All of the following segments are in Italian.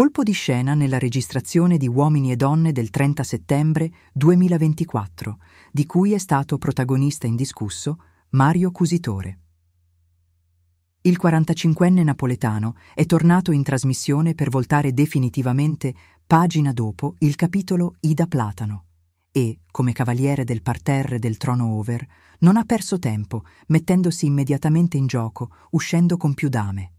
Colpo di scena nella registrazione di Uomini e Donne del 30 settembre 2024, di cui è stato protagonista indiscusso Mario Cusitore. Il 45enne napoletano è tornato in trasmissione per voltare definitivamente, pagina dopo, il capitolo Ida Platano e, come cavaliere del parterre del trono over, non ha perso tempo, mettendosi immediatamente in gioco, uscendo con più dame.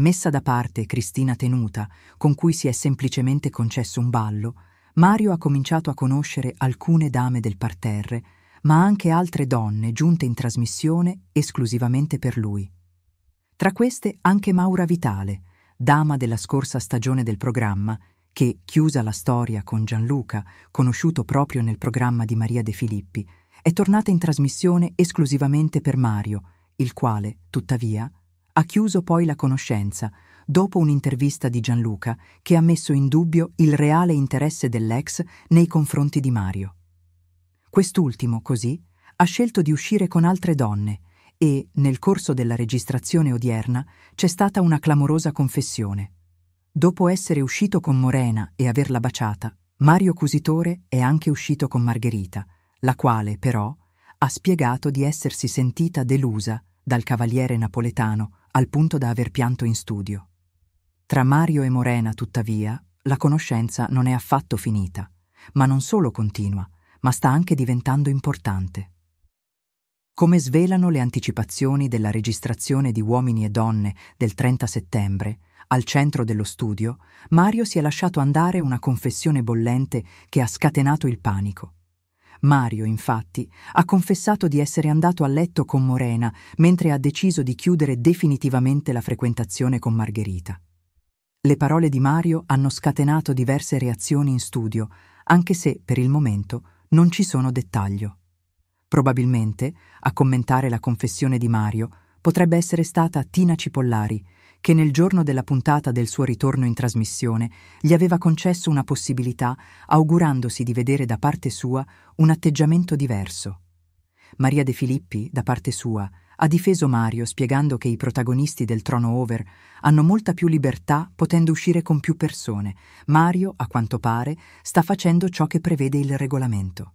Messa da parte Cristina Tenuta, con cui si è semplicemente concesso un ballo, Mario ha cominciato a conoscere alcune dame del parterre, ma anche altre donne giunte in trasmissione esclusivamente per lui. Tra queste anche Maura Vitale, dama della scorsa stagione del programma, che, chiusa la storia con Gianluca, conosciuto proprio nel programma di Maria De Filippi, è tornata in trasmissione esclusivamente per Mario, il quale, tuttavia, ha chiuso poi la conoscenza, dopo un'intervista di Gianluca che ha messo in dubbio il reale interesse dell'ex nei confronti di Mario. Quest'ultimo, così, ha scelto di uscire con altre donne e, nel corso della registrazione odierna, c'è stata una clamorosa confessione. Dopo essere uscito con Morena e averla baciata, Mario Cusitore è anche uscito con Margherita, la quale, però, ha spiegato di essersi sentita delusa dal cavaliere napoletano al punto da aver pianto in studio. Tra Mario e Morena, tuttavia, la conoscenza non è affatto finita, ma non solo continua, ma sta anche diventando importante. Come svelano le anticipazioni della registrazione di Uomini e Donne del 30 settembre, al centro dello studio, Mario si è lasciato andare una confessione bollente che ha scatenato il panico. Mario, infatti, ha confessato di essere andato a letto con Morena mentre ha deciso di chiudere definitivamente la frequentazione con Margherita. Le parole di Mario hanno scatenato diverse reazioni in studio, anche se, per il momento, non ci sono dettaglio. Probabilmente, a commentare la confessione di Mario, potrebbe essere stata Tina Cipollari, che nel giorno della puntata del suo ritorno in trasmissione gli aveva concesso una possibilità, augurandosi di vedere da parte sua un atteggiamento diverso. Maria De Filippi, da parte sua, ha difeso Mario spiegando che i protagonisti del trono over hanno molta più libertà potendo uscire con più persone. Mario, a quanto pare, sta facendo ciò che prevede il regolamento.